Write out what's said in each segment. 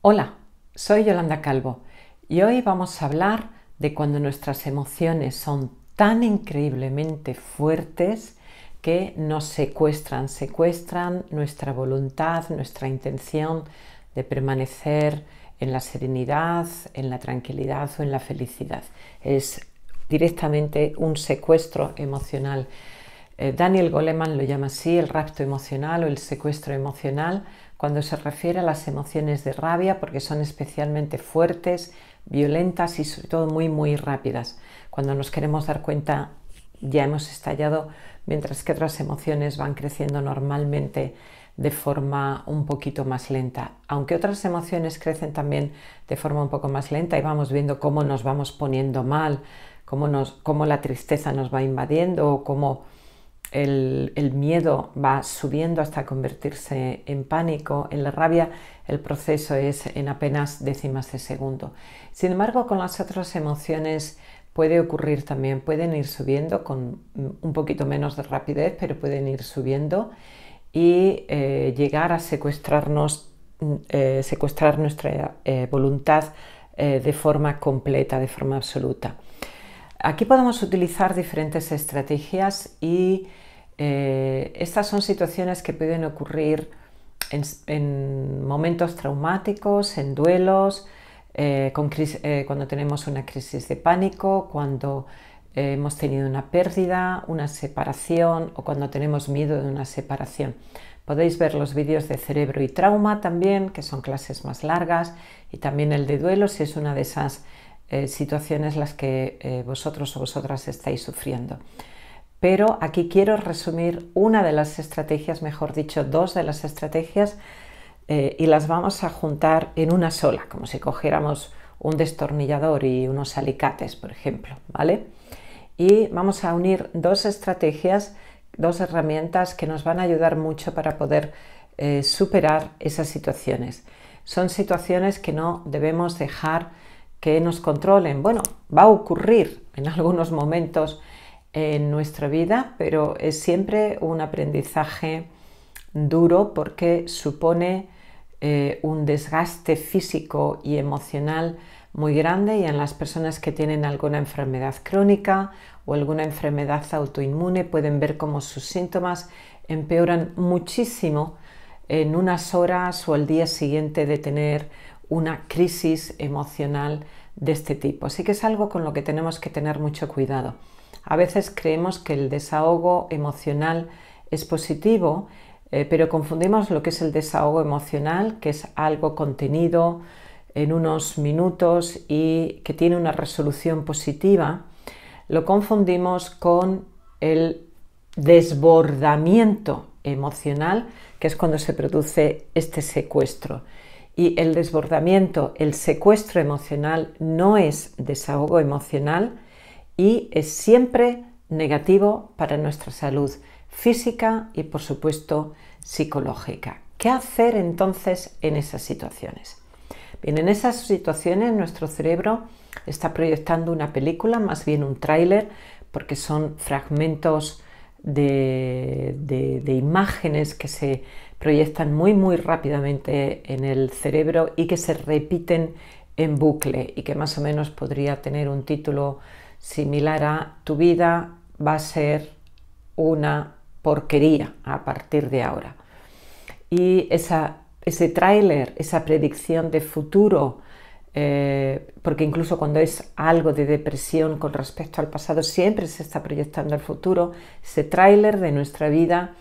Hola, soy Yolanda Calvo y hoy vamos a hablar de cuando nuestras emociones son tan increíblemente fuertes que nos secuestran, secuestran nuestra voluntad, nuestra intención de permanecer en la serenidad, en la tranquilidad o en la felicidad. Es directamente un secuestro emocional. Eh, Daniel Goleman lo llama así el rapto emocional o el secuestro emocional cuando se refiere a las emociones de rabia porque son especialmente fuertes, violentas y sobre todo muy muy rápidas. Cuando nos queremos dar cuenta ya hemos estallado mientras que otras emociones van creciendo normalmente de forma un poquito más lenta, aunque otras emociones crecen también de forma un poco más lenta y vamos viendo cómo nos vamos poniendo mal, cómo, nos, cómo la tristeza nos va invadiendo o cómo el, miedo va subiendo hasta convertirse en pánico, en la rabia el proceso es en apenas décimas de segundo. Sin embargo, con las otras emociones puede ocurrir también, pueden ir subiendo con mm, un poquito menos de rapidez, pero pueden ir subiendo y eh, llegar a secuestrarnos, mm, eh, secuestrar nuestra eh, voluntad de forma completa, de forma absoluta. Aquí podemos utilizar diferentes estrategias y eh, estas son situaciones que pueden ocurrir en, momentos traumáticos, en duelos, eh, eh, cuando tenemos una crisis de pánico, cuando hemos tenido una pérdida, una separación o cuando tenemos miedo de una separación. Podéis ver los vídeos de cerebro y trauma también, que son clases más largas, y también el de duelo si es una de esas eh, situaciones las que eh, vosotros o vosotras estáis sufriendo. Pero aquí quiero resumir una de las estrategias, mejor dicho, dos de las estrategias, eh, y las vamos a juntar en una sola, como si cogiéramos un destornillador y unos alicates, por ejemplo, ¿vale? Y vamos a unir dos estrategias, dos herramientas que nos van a ayudar mucho para poder superar esas situaciones. Son situaciones que no debemos dejar que nos controlen. Bueno, va a ocurrir en algunos momentos en nuestra vida, pero es siempre un aprendizaje duro porque supone eh, un desgaste físico y emocional muy grande y en las personas que tienen alguna enfermedad crónica o alguna enfermedad autoinmune pueden ver cómo sus síntomas empeoran muchísimo en unas horas o el día siguiente de tener una crisis emocional de este tipo. Así que es algo con lo que tenemos que tener mucho cuidado. A veces creemos que el desahogo emocional es positivo, eh, pero confundimos lo que es el desahogo emocional, que es algo contenido en unos minutos y que tiene una resolución positiva, lo confundimos con el desbordamiento emocional, que es cuando se produce este secuestro y el desbordamiento, el secuestro emocional no es desahogo emocional y es siempre negativo para nuestra salud física y por supuesto psicológica. ¿Qué hacer entonces en esas situaciones? Bien, en esas situaciones nuestro cerebro está proyectando una película, más bien un tráiler, porque son fragmentos de, imágenes que se proyectan muy muy rápidamente en el cerebro y que se repiten en bucle y que más o menos podría tener un título similar a Tu vida va a ser una porquería a partir de ahora. Y esa, ese tráiler, esa predicción de futuro eh, porque incluso cuando es algo de depresión con respecto al pasado, siempre se está proyectando al futuro. Ese tráiler de nuestra vida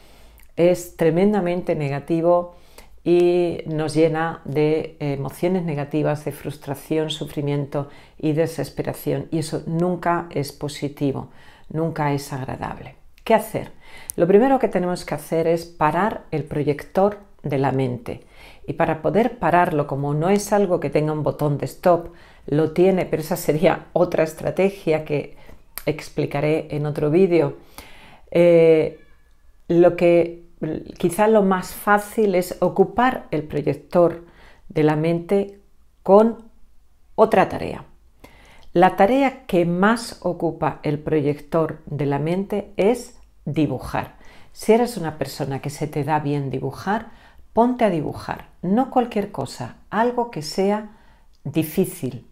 es tremendamente negativo y nos llena de emociones negativas, de frustración, sufrimiento y desesperación. Y eso nunca es positivo, nunca es agradable. ¿Qué hacer? Lo primero que tenemos que hacer es parar el proyector de la mente. Y para poder pararlo, como no es algo que tenga un botón de stop, lo tiene, pero esa sería otra estrategia que explicaré en otro vídeo. Eh, lo que quizá lo más fácil es ocupar el proyector de la mente con otra tarea. La tarea que más ocupa el proyector de la mente es dibujar. Si eres una persona que se te da bien dibujar, ponte a dibujar, no cualquier cosa, algo que sea difícil.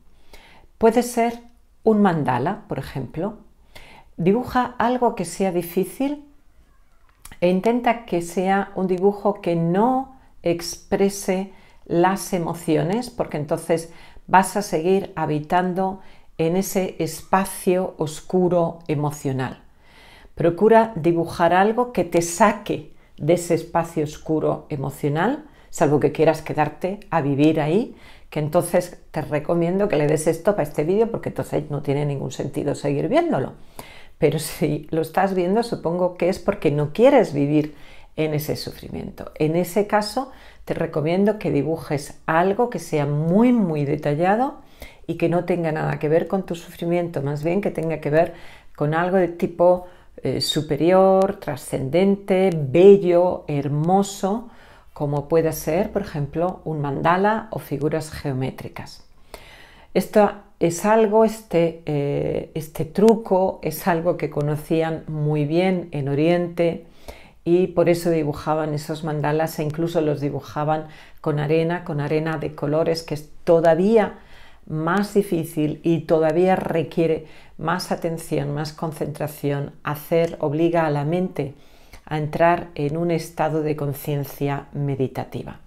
Puede ser un mandala, por ejemplo. Dibuja algo que sea difícil e intenta que sea un dibujo que no exprese las emociones, porque entonces vas a seguir habitando en ese espacio oscuro emocional. Procura dibujar algo que te saque de ese espacio oscuro emocional, salvo que quieras quedarte a vivir ahí, que entonces te recomiendo que le des stop a este vídeo porque entonces no tiene ningún sentido seguir viéndolo. Pero si lo estás viendo, supongo que es porque no quieres vivir en ese sufrimiento. En ese caso, te recomiendo que dibujes algo que sea muy, muy detallado y que no tenga nada que ver con tu sufrimiento, más bien que tenga que ver con algo de tipo eh, superior, trascendente, bello, hermoso, como puede ser, por ejemplo, un mandala o figuras geométricas. Esto es algo, este, eh, este truco es algo que conocían muy bien en Oriente y por eso dibujaban esos mandalas e incluso los dibujaban con arena, con arena de colores que todavía más difícil y todavía requiere más atención, más concentración, hacer obliga a la mente a entrar en un estado de conciencia meditativa.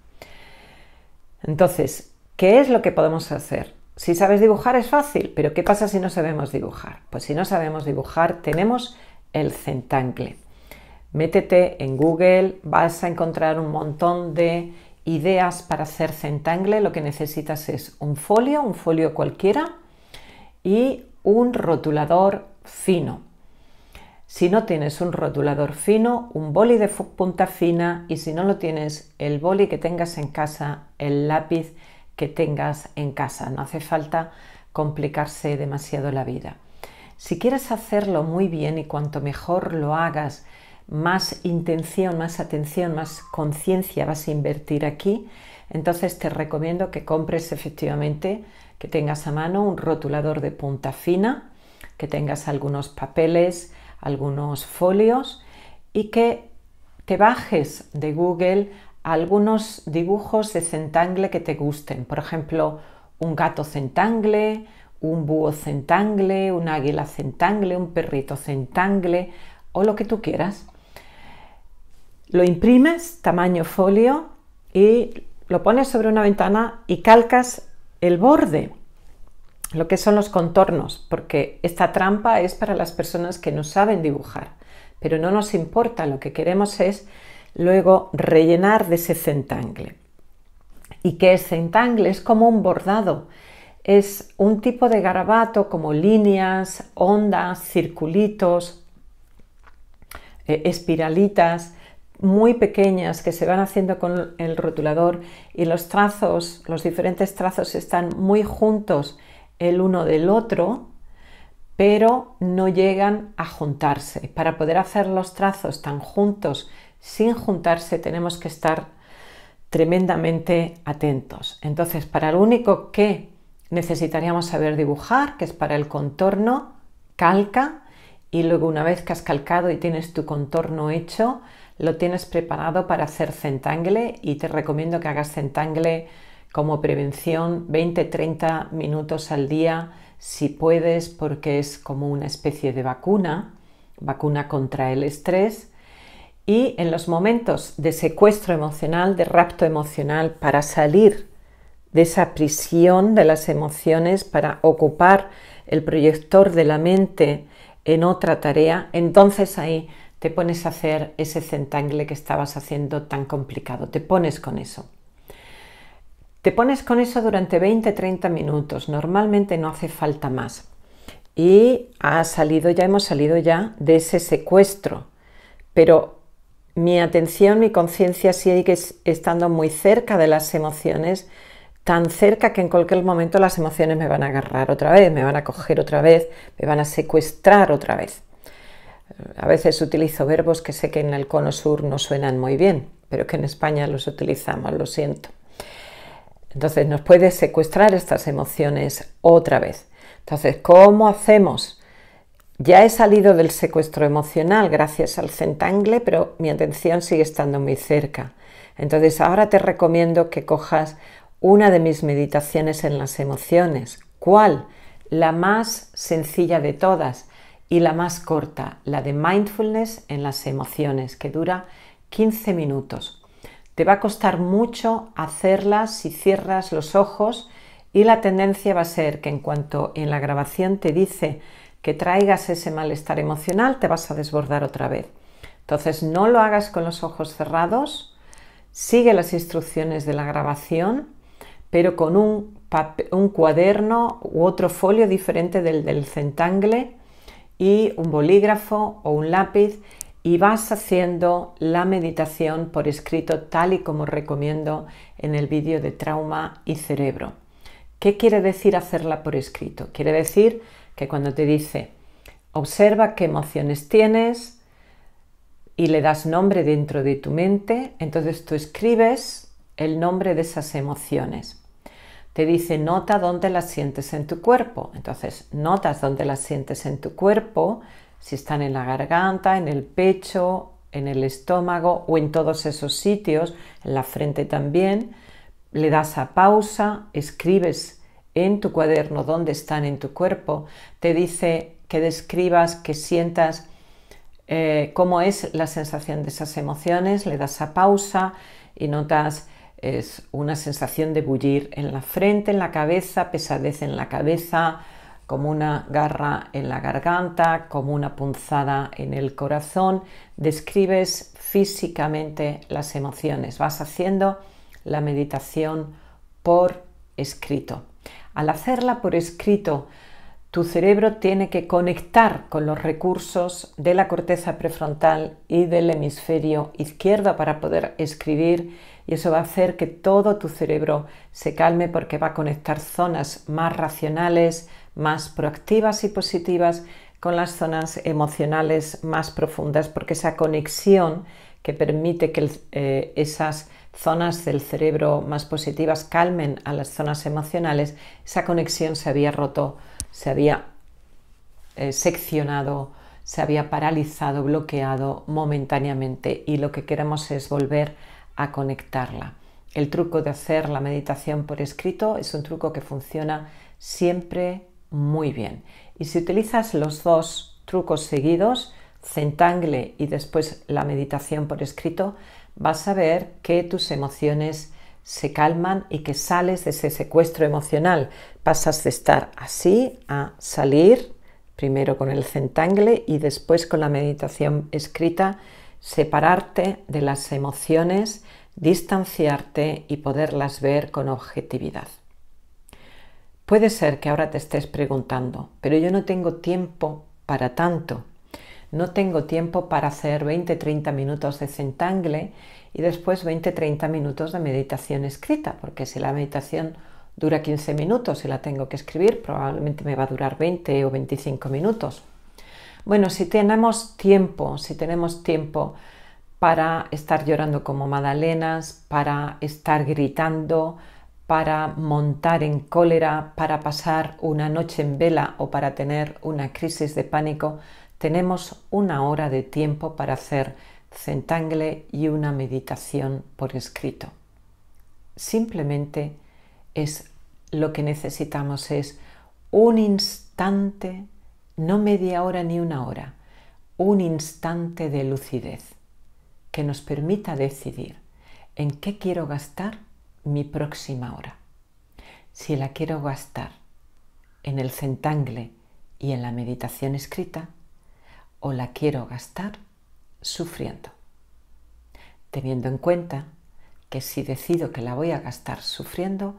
Entonces, ¿qué es lo que podemos hacer? Si sabes dibujar es fácil, pero ¿qué pasa si no sabemos dibujar? Pues si no sabemos dibujar tenemos el centangle. Métete en Google, vas a encontrar un montón de ideas para hacer centangle, lo que necesitas es un folio, un folio cualquiera y un rotulador fino. Si no tienes un rotulador fino, un boli de punta fina y si no lo tienes, el boli que tengas en casa, el lápiz que tengas en casa. No hace falta complicarse demasiado la vida. Si quieres hacerlo muy bien y cuanto mejor lo hagas más intención, más atención, más conciencia vas a invertir aquí, entonces te recomiendo que compres efectivamente, que tengas a mano un rotulador de punta fina, que tengas algunos papeles, algunos folios y que te bajes de Google algunos dibujos de centangle que te gusten. Por ejemplo, un gato centangle, un búho centangle, un águila centangle, un perrito centangle o lo que tú quieras lo imprimes tamaño folio y lo pones sobre una ventana y calcas el borde, lo que son los contornos, porque esta trampa es para las personas que no saben dibujar, pero no nos importa, lo que queremos es luego rellenar de ese centangle. ¿Y qué es centangle? Es como un bordado, es un tipo de garabato como líneas, ondas, circulitos, eh, espiralitas, muy pequeñas que se van haciendo con el rotulador y los trazos, los diferentes trazos están muy juntos el uno del otro, pero no llegan a juntarse. Para poder hacer los trazos tan juntos sin juntarse tenemos que estar tremendamente atentos. Entonces, para lo único que necesitaríamos saber dibujar, que es para el contorno, calca y luego una vez que has calcado y tienes tu contorno hecho, lo tienes preparado para hacer centangle y te recomiendo que hagas centangle como prevención 20-30 minutos al día si puedes porque es como una especie de vacuna, vacuna contra el estrés. Y en los momentos de secuestro emocional, de rapto emocional, para salir de esa prisión de las emociones, para ocupar el proyector de la mente en otra tarea, entonces ahí te pones a hacer ese centangle que estabas haciendo tan complicado, te pones con eso. Te pones con eso durante 20-30 minutos, normalmente no hace falta más. Y ha salido ya, hemos salido ya de ese secuestro, pero mi atención, mi conciencia sigue estando muy cerca de las emociones, tan cerca que en cualquier momento las emociones me van a agarrar otra vez, me van a coger otra vez, me van a secuestrar otra vez a veces utilizo verbos que sé que en el cono sur no suenan muy bien, pero que en España los utilizamos, lo siento. Entonces nos puede secuestrar estas emociones otra vez. Entonces, ¿cómo hacemos? Ya he salido del secuestro emocional gracias al centangle, pero mi atención sigue estando muy cerca. Entonces, ahora te recomiendo que cojas una de mis meditaciones en las emociones. ¿Cuál? La más sencilla de todas, y la más corta, la de mindfulness en las emociones, que dura 15 minutos. Te va a costar mucho hacerlas si cierras los ojos y la tendencia va a ser que en cuanto en la grabación te dice que traigas ese malestar emocional, te vas a desbordar otra vez. Entonces no lo hagas con los ojos cerrados, sigue las instrucciones de la grabación, pero con un, un cuaderno u otro folio diferente del del centangle y un bolígrafo o un lápiz y vas haciendo la meditación por escrito tal y como recomiendo en el vídeo de trauma y cerebro. ¿Qué quiere decir hacerla por escrito? Quiere decir que cuando te dice observa qué emociones tienes y le das nombre dentro de tu mente, entonces tú escribes el nombre de esas emociones te dice nota dónde las sientes en tu cuerpo. Entonces, notas dónde las sientes en tu cuerpo, si están en la garganta, en el pecho, en el estómago o en todos esos sitios, en la frente también. Le das a pausa, escribes en tu cuaderno dónde están en tu cuerpo, te dice que describas, que sientas eh, cómo es la sensación de esas emociones, le das a pausa y notas es una sensación de bullir en la frente, en la cabeza, pesadez en la cabeza, como una garra en la garganta, como una punzada en el corazón. Describes físicamente las emociones, vas haciendo la meditación por escrito. Al hacerla por escrito, tu cerebro tiene que conectar con los recursos de la corteza prefrontal y del hemisferio izquierdo para poder escribir y eso va a hacer que todo tu cerebro se calme porque va a conectar zonas más racionales, más proactivas y positivas con las zonas emocionales más profundas porque esa conexión que permite que eh, esas zonas del cerebro más positivas calmen a las zonas emocionales, esa conexión se había roto, se había eh, seccionado, se había paralizado, bloqueado momentáneamente y lo que queremos es volver a conectarla. El truco de hacer la meditación por escrito es un truco que funciona siempre muy bien. Y si utilizas los dos trucos seguidos, centangle y después la meditación por escrito, vas a ver que tus emociones se calman y que sales de ese secuestro emocional. Pasas de estar así a salir, primero con el centangle y después con la meditación escrita separarte de las emociones, distanciarte y poderlas ver con objetividad. Puede ser que ahora te estés preguntando, pero yo no tengo tiempo para tanto. No tengo tiempo para hacer 20-30 minutos de centangle y después 20-30 minutos de meditación escrita, porque si la meditación dura 15 minutos y la tengo que escribir, probablemente me va a durar 20 o 25 minutos. Bueno, si tenemos tiempo, si tenemos tiempo para estar llorando como Madalenas, para estar gritando, para montar en cólera, para pasar una noche en vela o para tener una crisis de pánico, tenemos una hora de tiempo para hacer centangle y una meditación por escrito. Simplemente es lo que necesitamos es un instante no media hora ni una hora, un instante de lucidez que nos permita decidir en qué quiero gastar mi próxima hora. Si la quiero gastar en el centangle y en la meditación escrita, o la quiero gastar sufriendo. Teniendo en cuenta que si decido que la voy a gastar sufriendo,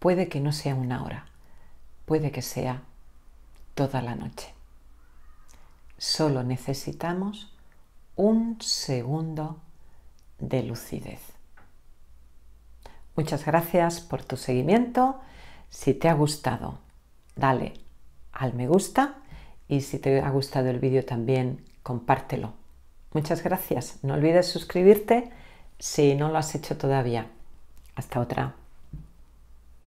puede que no sea una hora, puede que sea toda la noche. Solo necesitamos un segundo de lucidez. Muchas gracias por tu seguimiento. Si te ha gustado, dale al me gusta y si te ha gustado el vídeo también compártelo. Muchas gracias. No olvides suscribirte si no lo has hecho todavía. Hasta otra.